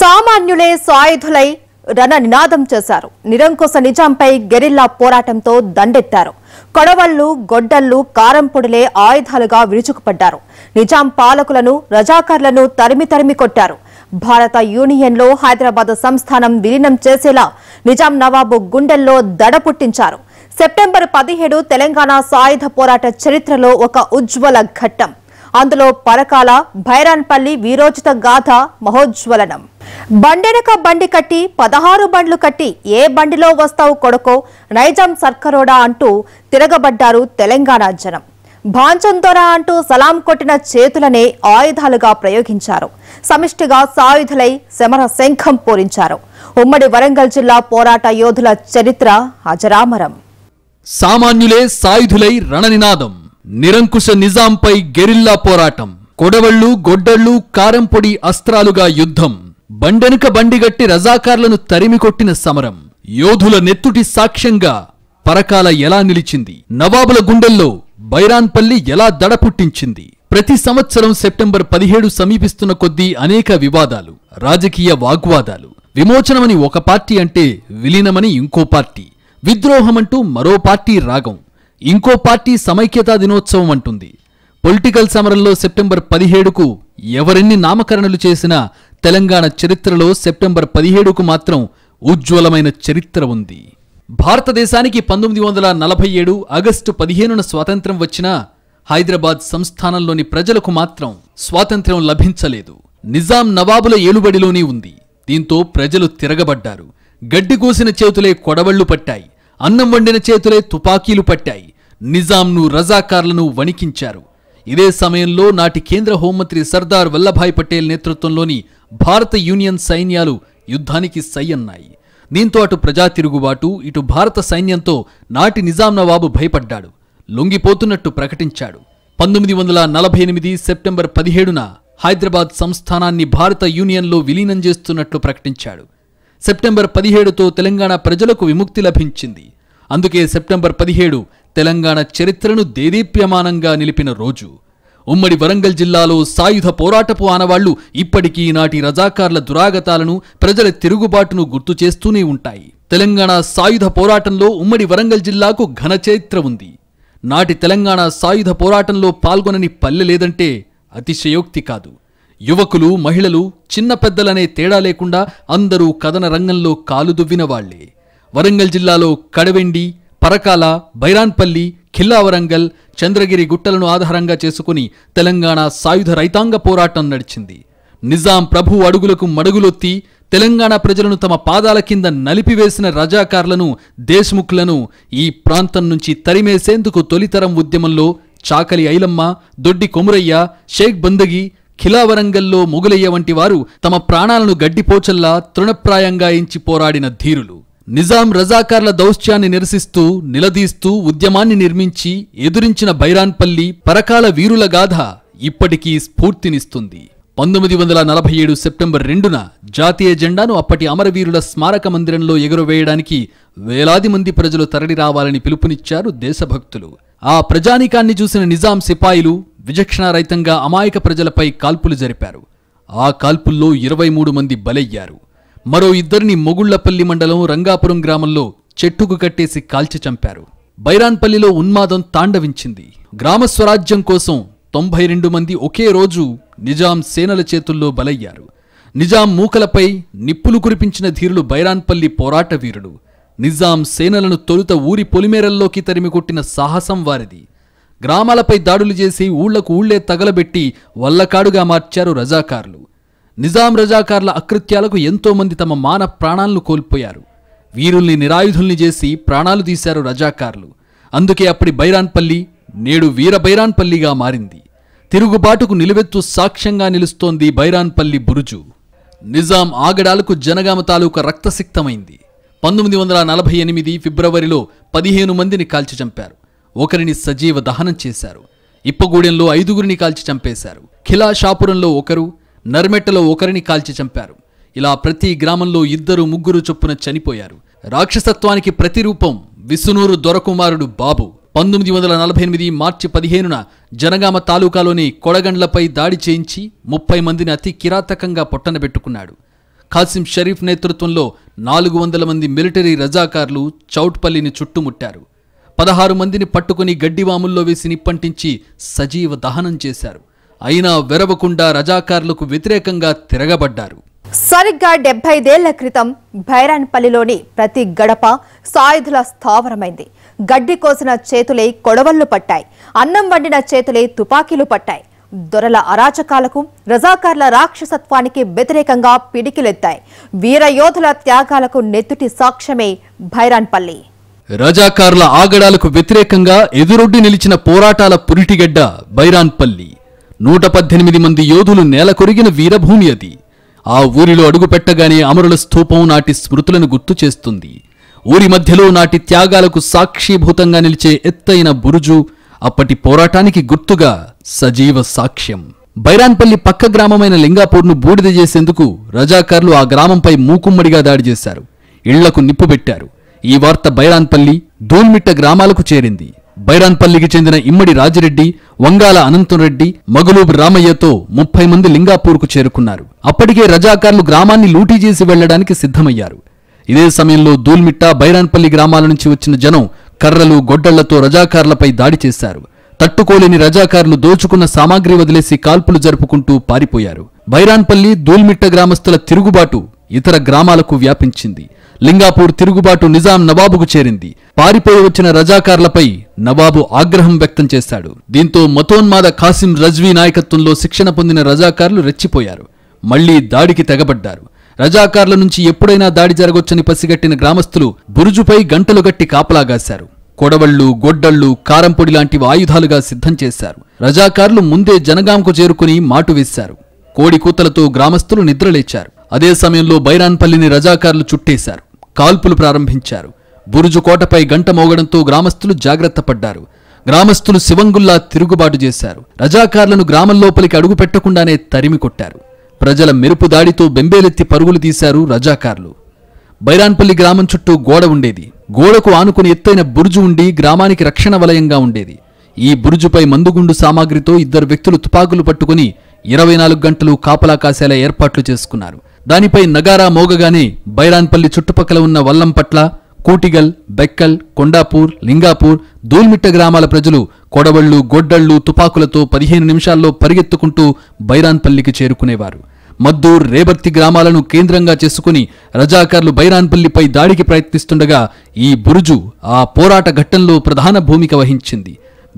సామాన్యులే సాయుధులై రణ నినాదం చేశారు నిరంకుశ నిజాంపై గెరిల్లా పోరాటంతో దండెత్తారు కొడవళ్లు గొడ్డళ్లు కారంపొడులే ఆయుధాలుగా విరుచుకుపడ్డారు నిజాం పాలకులను రజాకర్లను తరిమి తరిమి కొట్టారు భారత యూనియన్లో హైదరాబాద్ సంస్థానం విలీనం చేసేలా నిజాం నవాబు గుండెల్లో దడ పుట్టించారు సెప్టెంబర్ పదిహేడు తెలంగాణ సాయుధ పోరాట చరిత్రలో ఒక ఉజ్వల ఘట్టం అందులో పరకాల భైరాన్పల్లి వీరోచిత గాథ మహోజ్వలనం బండెనక బండి కట్టి పదహారు బండ్లు కట్టి ఏ బండిలో వస్తావు కొడుకో నైజాం సర్కరోడా అంటూ తిరగబడ్డారు తెలంగాణ జనం భాంచంతోరా అంటూ సలాం కొట్టిన చేతులనే ఆయుధాలుగా ప్రయోగించారు సమిష్టిగా సాయుధులై శమర శంఖం పూరించారు ఉమ్మడి వరంగల్ జిల్లా పోరాట యోధుల చరిత్ర అజరామరం సామాన్యులే సాయుధులై రణనినాదం నిరంకుశ నిజాంపై గెరిల్లా పోరాటం కొడవళ్లు గొడ్డళ్లు కారంపొడి అస్త్రాలుగా యుద్ధం బండెనుక బండిగట్టి రజాకార్లను తరిమికొట్టిన సమరం యోధుల నెత్తుటి సాక్ష్యంగా పరకాల ఎలా నిలిచింది నవాబుల గుండెల్లో బైరాన్పల్లి ఎలా దడ పుట్టించింది ప్రతి సంవత్సరం సెప్టెంబర్ పదిహేడు సమీపిస్తున్న కొద్దీ అనేక వివాదాలు రాజకీయ వాగ్వాదాలు విమోచనమని ఒక పార్టీ అంటే విలీనమని ఇంకో పార్టీ విద్రోహమంటూ మరో పార్టీ రాగం ఇంకో పార్టీ సమైక్యతా దినోత్సవం అంటుంది పొలిటికల్ సమరంలో సెప్టెంబర్ పదిహేడుకు ఎవరెన్ని నామకరణలు చేసినా తెలంగాణ చరిత్రలో సెప్టెంబర్ పదిహేడుకు మాత్రం ఉజ్వలమైన చరిత్ర ఉంది భారతదేశానికి పంతొమ్మిది వందల నలభై ఏడు ఆగస్టు పదిహేనున స్వాతంత్రం వచ్చినా హైదరాబాద్ సంస్థానంలోని ప్రజలకు మాత్రం స్వాతంత్ర్యం లభించలేదు నిజాం నవాబుల ఏలుబడిలోనే ఉంది దీంతో ప్రజలు తిరగబడ్డారు గడ్డి కోసిన చేతులే కొడవళ్లు పట్టాయి అన్నం వండిన చేతులే తుపాకీలు పట్టాయి నిజాంను రజాకార్లను వణికించారు ఇదే సమయంలో నాటి కేంద్ర హోంమంత్రి సర్దార్ వల్లభాయ్ పటేల్ నేతృత్వంలోని భారత యూనియన్ సైన్యాలు యుద్ధానికి సై అన్నాయి దీంతో అటు ప్రజా తిరుగుబాటు ఇటు భారత సైన్యంతో నాటి నిజాం నవాబు భయపడ్డాడు లొంగిపోతున్నట్టు ప్రకటించాడు పంతొమ్మిది వందల నలభై ఎనిమిది సెప్టెంబర్ పదిహేడున హైదరాబాద్ సంస్థానాన్ని భారత యూనియన్లో విలీనం చేస్తున్నట్లు ప్రకటించాడు సెప్టెంబర్ పదిహేడుతో తెలంగాణ ప్రజలకు విముక్తి లభించింది అందుకే సెప్టెంబర్ పదిహేడు తెలంగాణ చరిత్రను దేదీప్యమానంగా నిలిపిన రోజు ఉమ్మడి వరంగల్ జిల్లాలో సాయుధ పోరాటపు ఆనవాళ్లు ఇప్పటికీ నాటి రజాకార్ల దురాగతాలను ప్రజల తిరుగుబాటును గుర్తు చేస్తూనే ఉంటాయి తెలంగాణ సాయుధ పోరాటంలో ఉమ్మడి వరంగల్ జిల్లాకు ఘన చరిత్ర ఉంది నాటి తెలంగాణ సాయుధ పోరాటంలో పాల్గొనని పల్లె లేదంటే అతిశయోక్తి కాదు యువకులు మహిళలు చిన్న పెద్దలనే తేడా లేకుండా అందరూ కథన రంగంలో కాలుదువ్విన వాళ్లే వరంగల్ జిల్లాలో కడవెండి పరకాల బైరాన్పల్లి ఖిల్లా వరంగల్ చంద్రగిరి గుట్టలను ఆధారంగా చేసుకుని తెలంగాణ సాయుధ రైతాంగ పోరాటం నడిచింది నిజాం ప్రభు అడుగులకు మడుగులొత్తి తెలంగాణ ప్రజలను తమ పాదాల కింద నలిపివేసిన రజాకార్లను దేశ్ముఖ్లను ఈ ప్రాంతం నుంచి తరిమేసేందుకు తొలితరం ఉద్యమంలో చాకలి ఐలమ్మ దొడ్డి కొమురయ్య షేక్ బందగి ఖిలావరంగల్లో మొగులయ్య వంటి వారు తమ ప్రాణాలను గడ్డిపోచల్లా తృణప్రాయంగా ఎంచి పోరాడిన ధీరులు నిజాం రజాకార్ల దౌత్యాన్ని నిరసిస్తూ నిలదీస్తూ ఉద్యమాన్ని నిర్మించి ఎదురించిన బైరాన్పల్లి పరకాల వీరుల గాథ ఇప్పటికీ స్ఫూర్తినిస్తుంది పంతొమ్మిది వందల నలభై ఏడు సెప్టెంబర్ రెండున జాతీయ జెండాను అప్పటి అమరవీరుల స్మారక మందిరంలో ఎగురవేయడానికి వేలాది మంది ప్రజలు తరలి రావాలని పిలుపునిచ్చారు దేశభక్తులు ఆ ప్రజానీకాన్ని చూసిన నిజాం సిపాయిలు విచక్షణారహితంగా అమాయక ప్రజలపై కాల్పులు జరిపారు ఆ కాల్పుల్లో ఇరవై మూడు మంది బలయ్యారు మరో ఇద్దరిని మొగుళ్లపల్లి మండలం రంగాపురం గ్రామంలో చెట్టుకు కట్టేసి కాల్చి చంపారు బైరాన్పల్లిలో ఉన్మాదం తాండవించింది గ్రామ స్వరాజ్యం కోసం తొంభై రెండు మంది ఒకే రోజు నిజాం సేనల చేతుల్లో బలయ్యారు నిజాం మూకలపై నిప్పులు కురిపించిన ధీరులు బైరాన్పల్లి పోరాట వీరుడు నిజాం సేనలను తొలుత ఊరి పొలిమేరల్లోకి తరిమికొట్టిన సాహసం వారిది గ్రామాలపై దాడులు చేసి ఊళ్లకు ఊళ్లే తగలబెట్టి వల్లకాడుగా మార్చారు రజాకారులు నిజాం రజాకార్ల అకృత్యాలకు ఎంతోమంది తమ మాన ప్రాణాలను కోల్పోయారు వీరుల్ని నిరాయుధుల్ని చేసి ప్రాణాలు తీశారు రజాకార్లు అందుకే అప్పటి బైరాన్పల్లి నేడు వీర బైరాన్పల్లిగా మారింది తిరుగుబాటుకు నిలువెత్తు సాక్ష్యంగా నిలుస్తోంది బైరాన్పల్లి బురుజు నిజాం ఆగడాలకు జనగామ తాలూకా రక్తసిక్తమైంది పంతొమ్మిది వందల నలభై ఎనిమిది ఫిబ్రవరిలో పదిహేను మందిని కాల్చి చంపారు ఒకరిని సజీవ దహనం చేశారు ఇప్పగూడెంలో ఐదుగురిని కాల్చి చంపేశారు ఖిలా షాపురంలో ఒకరు నర్మెట్టలో ఒకరిని కాల్చి చంపారు ఇలా ప్రతి గ్రామంలో ఇద్దరు ముగ్గురు చొప్పున చనిపోయారు రాక్షసత్వానికి ప్రతిరూపం విసునూరు దొరకుమారుడు బాబు పంతొమ్మిది వందల నలభై ఎనిమిది మార్చి పదిహేనున జనగామ తాలూకాలోని కొడగండ్లపై దాడి చేయించి ముప్పై మందిని అతి కిరాతకంగా పొట్టనబెట్టుకున్నాడు ఖాసిం షరీఫ్ నేతృత్వంలో నాలుగు వందల మంది మిలిటరీ రజాకార్లు చౌట్పల్లిని చుట్టుముట్టారు పదహారు మందిని పట్టుకుని గడ్డివాముల్లో వేసి నిప్పంటించి సజీవ దహనం చేశారు అయినా వెరవకుండా రజాకార్లకు వ్యతిరేకంగా తిరగబడ్డారు సరిగ్గా డెబ్బైదేళ్ల క్రితం భైరాన్పల్లిలోని ప్రతి గడప సాయుధుల స్థావరమైంది గడ్డి కోసిన చేతులే కొడవళ్లు పట్టాయి అన్నం వండిన చేతులే తుపాకీలు పట్టాయి దొరల అరాచకాలకు రజాకార్ల రాక్షసత్వానికి వ్యతిరేకంగా పిడికిలెత్తాయి వీరయోధుల త్యాగాలకు నెత్తుటి సాక్ష్యమే భైరాన్పల్లి రజాకార్ల ఆగడాలకు వ్యతిరేకంగా ఎదురొడ్డి నిలిచిన పోరాటాల పురిటిగడ్డ బైరాన్పల్లి నూట పద్దెనిమిది మంది యోధులు నేల కొరిగిన వీరభూమి అది ఆ ఊరిలో అడుగుపెట్టగానే అమరుల స్థూపం నాటి స్మృతులను గుర్తు చేస్తుంది ఊరి మధ్యలో నాటి త్యాగాలకు సాక్షీభూతంగా నిలిచే ఎత్తైన బురుజు అప్పటి పోరాటానికి గుర్తుగా సజీవ సాక్ష్యం బైరాన్పల్లి పక్క గ్రామమైన లింగాపూర్ను బూడిద చేసేందుకు రజాకర్లు ఆ గ్రామంపై మూకుమ్మడిగా దాడి చేశారు ఇళ్లకు నిప్పు పెట్టారు ఈ వార్త బైరాన్పల్లి దోల్మిట్ట గ్రామాలకు చేరింది బైరాన్పల్లికి చెందిన ఇమ్మడి రాజిరెడ్డి వంగాల అనంతరెడ్డి మగులూబు రామయ్యతో ముప్పై మంది లింగాపూర్కు చేరుకున్నారు అప్పటికే రజాకార్లు గ్రామాన్ని లూటీ చేసి వెళ్లడానికి సిద్ధమయ్యారు ఇదే సమయంలో దూల్మిట్ట బైరాన్పల్లి గ్రామాల నుంచి వచ్చిన జనం కర్రలు గొడ్డళ్లతో రజాకార్లపై దాడి చేశారు తట్టుకోలేని రజాకారులు దోచుకున్న సామాగ్రి వదిలేసి కాల్పులు జరుపుకుంటూ పారిపోయారు బైరాన్పల్లి దూల్మిట్ట గ్రామస్తుల తిరుగుబాటు ఇతర గ్రామాలకు వ్యాపించింది లింగాపూర్ తిరుగుబాటు నిజాం నవాబుకు చేరింది పారిపోయి వచ్చిన రజాకార్లపై నవాబు ఆగ్రహం వ్యక్తం చేశాడు దీంతో మతోన్మాద ఖాసిం రజ్వీ నాయకత్వంలో శిక్షణ పొందిన రజాకార్లు రెచ్చిపోయారు మళ్లీ దాడికి తెగబడ్డారు రజాకార్ల నుంచి ఎప్పుడైనా దాడి జరగొచ్చని పసిగట్టిన గ్రామస్తులు బురుజుపై గంటలు గట్టి కాపలాగాశారు కొడవళ్లు గొడ్డళ్లు కారంపొడి లాంటివి ఆయుధాలుగా సిద్ధం చేశారు రజాకార్లు ముందే జనగాంకు చేరుకుని మాటు వేశారు కోడి కూతలతో గ్రామస్తులు నిద్రలేచారు అదే సమయంలో బైరాన్పల్లిని రజాకారులు చుట్టేశారు కాల్పులు ప్రారంభించారు బురుజు కోటపై గంట మోగడంతో గ్రామస్తులు జాగ్రత్త పడ్డారు గ్రామస్తులు శివంగుల్లా తిరుగుబాటు చేశారు రజాకారులను గ్రామం లోపలికి అడుగు పెట్టకుండానే తరిమి కొట్టారు ప్రజల మెరుపు దాడితో బెంబేలెత్తి పరుగులు తీశారు రజాకారులు బైరాన్పల్లి గ్రామం చుట్టూ గోడ ఉండేది గోడకు ఆనుకుని ఎత్తైన బురుజు ఉండి గ్రామానికి రక్షణ వలయంగా ఉండేది ఈ బురుజుపై మందుగుండు సామాగ్రితో ఇద్దరు వ్యక్తులు తుపాకులు పట్టుకుని ఇరవై నాలుగు గంటలు కాపలా కాసేలా ఏర్పాట్లు చేసుకున్నారు దానిపై నగారా మోగగానే బైరాన్పల్లి చుట్టుపక్కల ఉన్న వల్లంపట్ల కూటిగల్ బెక్కల్ కొండాపూర్ లింగాపూర్ దూల్మిట్ట గ్రామాల ప్రజలు కొడవళ్లు గొడ్డళ్లు తుపాకులతో పదిహేను నిమిషాల్లో పరిగెత్తుకుంటూ బైరాన్పల్లికి చేరుకునేవారు మద్దూర్ రేబర్తి గ్రామాలను కేంద్రంగా చేసుకుని రజాకర్లు బైరాన్పల్లిపై దాడికి ప్రయత్నిస్తుండగా ఈ బురుజు ఆ పోరాట ఘట్టంలో ప్రధాన భూమిక వహించింది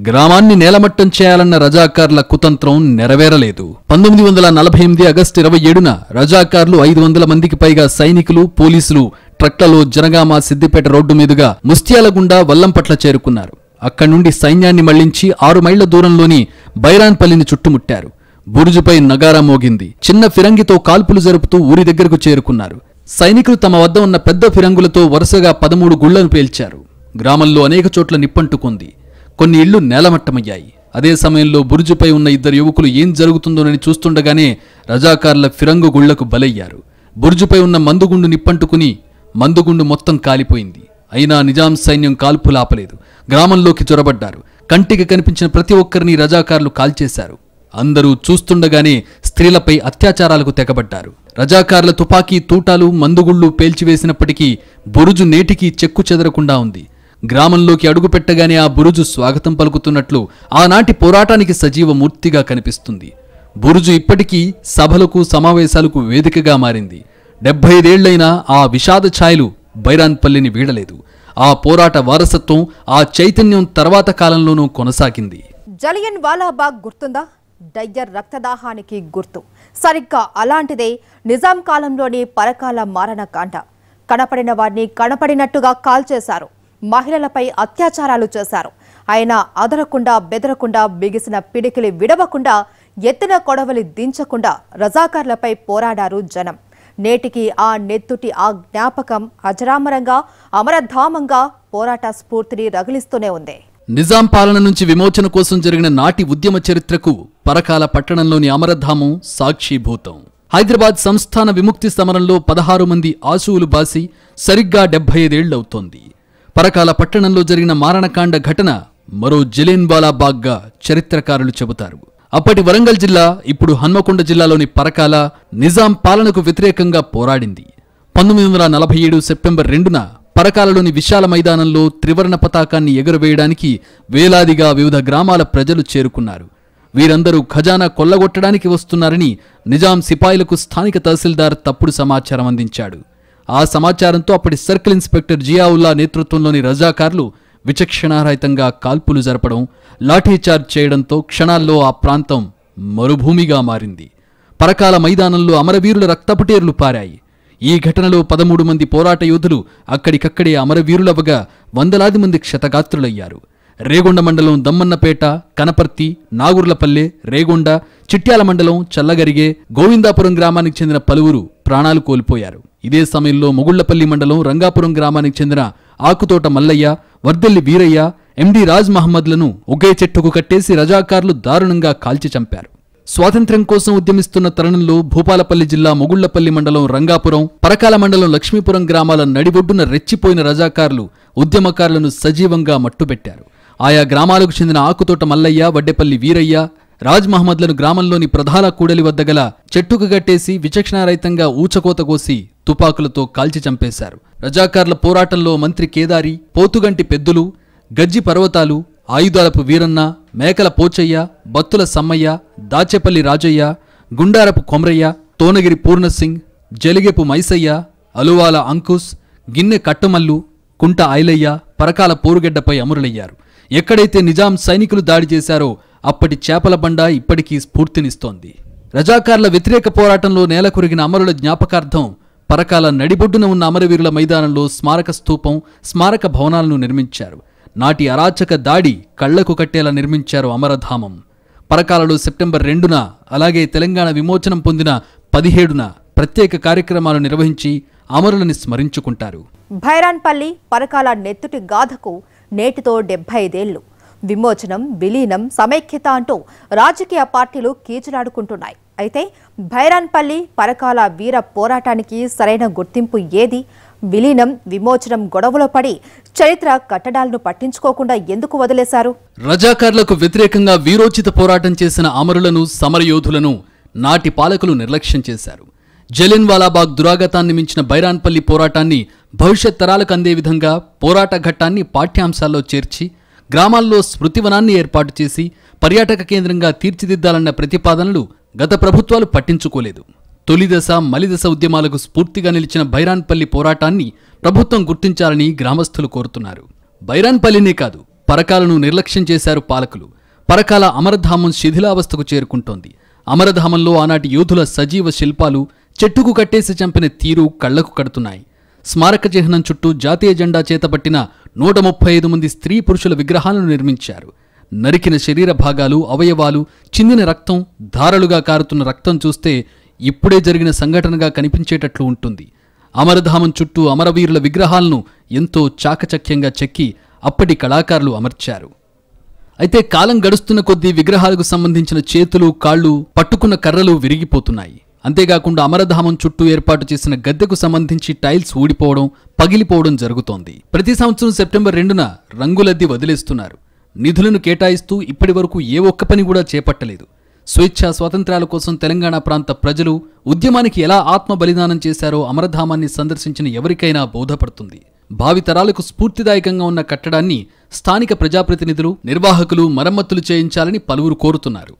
గ్రామాన్ని నేలమట్టం చేయాలన్న రజాకార్ల కుతంత్రం నెరవేరలేదు పంతొమ్మిది వందల నలభై ఎనిమిది ఆగస్టు ఇరవై ఏడున రజాకార్లు ఐదు వందల మందికి పైగా సైనికులు పోలీసులు ట్రక్లలో జనగామ సిద్దిపేట రోడ్డు మీదుగా ముస్త్యాలగుండా వల్లంపట్ల చేరుకున్నారు అక్కడి నుండి సైన్యాన్ని మళ్లించి ఆరు మైళ్ల దూరంలోని బైరాన్పల్లిని చుట్టుముట్టారు బురుజుపై నగారా మోగింది చిన్న ఫిరంగితో కాల్పులు జరుపుతూ ఊరి దగ్గరకు చేరుకున్నారు సైనికులు తమ వద్ద ఉన్న పెద్ద ఫిరంగులతో వరుసగా పదమూడు గుళ్లను పేల్చారు గ్రామంలో అనేక చోట్ల నిప్పంటుకుంది కొన్ని ఇళ్లు నేలమట్టమయ్యాయి అదే సమయంలో బురుజుపై ఉన్న ఇద్దరు యువకులు ఏం జరుగుతుందోనని చూస్తుండగానే రజాకార్ల ఫిరంగు గుళ్లకు బలయ్యారు బురుజుపై ఉన్న మందుగుండు నిప్పంటుకుని మందుగుండు మొత్తం కాలిపోయింది అయినా నిజాం సైన్యం కాల్పు లాపలేదు గ్రామంలోకి చొరబడ్డారు కంటికి కనిపించిన ప్రతి ఒక్కరిని రజాకార్లు కాల్చేశారు అందరూ చూస్తుండగానే స్త్రీలపై అత్యాచారాలకు తెగబడ్డారు రజాకార్ల తుపాకీ తూటాలు మందుగుళ్ళు పేల్చివేసినప్పటికీ బురుజు నేటికీ చెక్కు చెదరకుండా ఉంది గ్రామంలోకి అడుగుపెట్టగానే ఆ బురుజు స్వాగతం పలుకుతున్నట్లు ఆనాటి పోరాటానికి సజీవ మూర్తిగా కనిపిస్తుంది బురుజు ఇప్పటికీ సభలకు సమావేశాలకు వేదికగా మారింది డెబ్బై ఐదేళ్లైనా ఆ విషాద ఛాయలు బైరాన్పల్లిని వీడలేదు ఆ పోరాట వారసత్వం ఆ చైతన్యం తర్వాత కాలంలోనూ కొనసాగింది జలియన్ వాలాబాగ్ గుర్తుందా డయ్యర్ రక్తదాహానికి గుర్తు సరిగ్గా అలాంటిదే నిజాం కాలంలోని పరకాల మారణ కాండ కనపడిన వారిని కనపడినట్టుగా కాల్చేశారు మహిళలపై అత్యాచారాలు చేశారు ఆయన అదరకుండా బెదరకుండా బిగిసిన పిడికిలి విడవకుండా ఎత్తిన కొడవలి దించకుండా రజాకార్లపై పోరాడారు జనం నేటికి ఆ నెత్తుటి ఆ జ్ఞాపకం అజరామరంగా అమరధామంగా పోరాట స్ఫూర్తిని రగిలిస్తూనే ఉంది నిజాం పాలన నుంచి విమోచన కోసం జరిగిన నాటి ఉద్యమ చరిత్రకు పరకాల పట్టణంలోని అమరధామం సాక్షిభూతం హైదరాబాద్ సంస్థాన విముక్తి సమరంలో పదహారు మంది ఆశువులు బాసి సరిగ్గా డెబ్బై ఐదేళ్లవుతోంది పరకాల పట్టణంలో జరిగిన మారణకాండ ఘటన మరో జలేన్వాలా బాగ్గా చరిత్రకారులు చెబుతారు అప్పటి వరంగల్ జిల్లా ఇప్పుడు హన్మకొండ జిల్లాలోని పరకాల నిజాం పాలనకు వ్యతిరేకంగా పోరాడింది పంతొమ్మిది వందల నలభై ఏడు సెప్టెంబర్ రెండున పరకాలలోని విశాల మైదానంలో త్రివర్ణ పతాకాన్ని ఎగురవేయడానికి వేలాదిగా వివిధ గ్రామాల ప్రజలు చేరుకున్నారు వీరందరూ ఖజానా కొల్లగొట్టడానికి వస్తున్నారని నిజాం సిపాయిలకు స్థానిక తహసీల్దార్ తప్పుడు సమాచారం అందించాడు ఆ సమాచారంతో అప్పటి సర్కిల్ ఇన్స్పెక్టర్ జియావుల్లా నేతృత్వంలోని రజాకార్లు విచక్షణారహితంగా కాల్పులు జరపడం లాఠీచార్జ్ చేయడంతో క్షణాల్లో ఆ ప్రాంతం మరుభూమిగా మారింది పరకాల మైదానంలో అమరవీరుల రక్తపుటేర్లు పారాయి ఈ ఘటనలో పదమూడు మంది పోరాట యోధులు అక్కడికక్కడే అమరవీరులవగా వందలాది మంది క్షతగాత్రులయ్యారు రేగొండ మండలం దమ్మన్నపేట కనపర్తి నాగుర్లపల్లె రేగొండ చిట్యాల మండలం చల్లగరిగే గోవిందాపురం గ్రామానికి చెందిన పలువురు ప్రాణాలు కోల్పోయారు ఇదే సమయంలో మొగుళ్లపల్లి మండలం రంగాపురం గ్రామానికి చెందిన ఆకుతోట మల్లయ్య వర్దెల్లి వీరయ్య ఎండి రాజ్ మహమ్మద్లను ఒకే చెట్టుకు కట్టేసి రజాకారులు దారుణంగా కాల్చి చంపారు స్వాతంత్ర్యం కోసం ఉద్యమిస్తున్న తరుణంలో భూపాలపల్లి జిల్లా మొగుళ్లపల్లి మండలం రంగాపురం పరకాల మండలం లక్ష్మీపురం గ్రామాల నడిబొడ్డున రెచ్చిపోయిన రజాకారులు ఉద్యమకారులను సజీవంగా మట్టుబెట్టారు ఆయా గ్రామాలకు చెందిన ఆకుతోట మల్లయ్య వడ్డెపల్లి వీరయ్య రాజ్ మహమ్మద్లను గ్రామంలోని ప్రధాన కూడలి వద్ద గల చెట్టుకు గట్టేసి విచక్షణారహితంగా ఊచకోత కోసి తుపాకులతో కాల్చి చంపేశారు రజాకార్ల పోరాటంలో మంత్రి కేదారి పోతుగంటి పెద్దులు గజ్జి పర్వతాలు ఆయుధాలపు వీరన్న మేకల పోచయ్య బత్తుల సమ్మయ్య దాచేపల్లి రాజయ్య గుండారపు కొమరయ్య తోనగిరి పూర్ణసింగ్ జలిగెపు మైసయ్య అలువాల అంకుష్ గిన్నె కట్టమల్లు కుంట ఐలయ్య పరకాల పోరుగడ్డపై అమరులయ్యారు ఎక్కడైతే నిజాం సైనికులు దాడి చేశారో అప్పటి చేపల బండ ఇప్పటికీ స్ఫూర్తినిస్తోంది రజాకార్ల వ్యతిరేక పోరాటంలో నేలకొరిగిన అమరుల జ్ఞాపకార్థం పరకాల నడిబొడ్డున ఉన్న అమరవీరుల మైదానంలో స్మారక స్థూపం స్మారక భవనాలను నిర్మించారు నాటి అరాచక దాడి కళ్లకు కట్టేలా నిర్మించారు అమరధామం పరకాలలో సెప్టెంబర్ రెండున అలాగే తెలంగాణ విమోచనం పొందిన పదిహేడున ప్రత్యేక కార్యక్రమాలు నిర్వహించి అమరులని స్మరించుకుంటారు భైరాన్పల్లి పరకాల నెత్తుటి గాథకు నేటితో డెబ్బై ఐదేళ్లు విమోచనం విలీనం సమైక్యత అంటూ రాజకీయ పార్టీలు కీచులాడుకుంటున్నాయి అయితే భైరాన్పల్లి పరకాల వీర పోరాటానికి సరైన గుర్తింపు ఏది విలీనం విమోచనం గొడవలో పడి చరిత్ర కట్టడాలను పట్టించుకోకుండా ఎందుకు వదిలేశారు రజాకార్లకు వ్యతిరేకంగా వీరోచిత పోరాటం చేసిన అమరులను సమరయోధులను నాటి పాలకులు నిర్లక్ష్యం చేశారు జలిన్వాలాబాగ్ దురాగతాన్ని మించిన బైరాన్పల్లి పోరాటాన్ని భవిష్యత్ తరాలకు అందే విధంగా పోరాట ఘట్టాన్ని పాఠ్యాంశాల్లో చేర్చి గ్రామాల్లో స్మృతివనాన్ని ఏర్పాటు చేసి పర్యాటక కేంద్రంగా తీర్చిదిద్దాలన్న ప్రతిపాదనలు గత ప్రభుత్వాలు పట్టించుకోలేదు తొలిదశ మలిదశ ఉద్యమాలకు స్ఫూర్తిగా నిలిచిన బైరాన్పల్లి పోరాటాన్ని ప్రభుత్వం గుర్తించాలని గ్రామస్తులు కోరుతున్నారు బైరాన్పల్లినే కాదు పరకాలను నిర్లక్ష్యం చేశారు పాలకులు పరకాల అమరధామం శిథిలావస్థకు చేరుకుంటోంది అమరధామంలో ఆనాటి యోధుల సజీవ శిల్పాలు చెట్టుకు కట్టేసి చంపిన తీరు కళ్లకు కడుతున్నాయి స్మారక చిహ్నం చుట్టూ జాతీయ జెండా చేతపట్టిన నూట ముప్పై ఐదు మంది స్త్రీ పురుషుల విగ్రహాలను నిర్మించారు నరికిన శరీర భాగాలు అవయవాలు చిందిన రక్తం ధారలుగా కారుతున్న రక్తం చూస్తే ఇప్పుడే జరిగిన సంఘటనగా కనిపించేటట్లు ఉంటుంది అమరధామం చుట్టూ అమరవీరుల విగ్రహాలను ఎంతో చాకచక్యంగా చెక్కి అప్పటి కళాకారులు అమర్చారు అయితే కాలం గడుస్తున్న కొద్దీ విగ్రహాలకు సంబంధించిన చేతులు కాళ్ళు పట్టుకున్న కర్రలు విరిగిపోతున్నాయి అంతేకాకుండా అమరధామం చుట్టూ ఏర్పాటు చేసిన గద్దెకు సంబంధించి టైల్స్ ఊడిపోవడం పగిలిపోవడం జరుగుతోంది ప్రతి సంవత్సరం సెప్టెంబర్ రెండున రంగులద్ది వదిలేస్తున్నారు నిధులను కేటాయిస్తూ ఇప్పటి వరకు ఏ ఒక్క పని కూడా చేపట్టలేదు స్వేచ్ఛ స్వాతంత్రాల కోసం తెలంగాణ ప్రాంత ప్రజలు ఉద్యమానికి ఎలా ఆత్మ బలిదానం చేశారో అమరధామాన్ని సందర్శించిన ఎవరికైనా బోధపడుతుంది భావితరాలకు స్ఫూర్తిదాయకంగా ఉన్న కట్టడాన్ని స్థానిక ప్రజాప్రతినిధులు నిర్వాహకులు మరమ్మతులు చేయించాలని పలువురు కోరుతున్నారు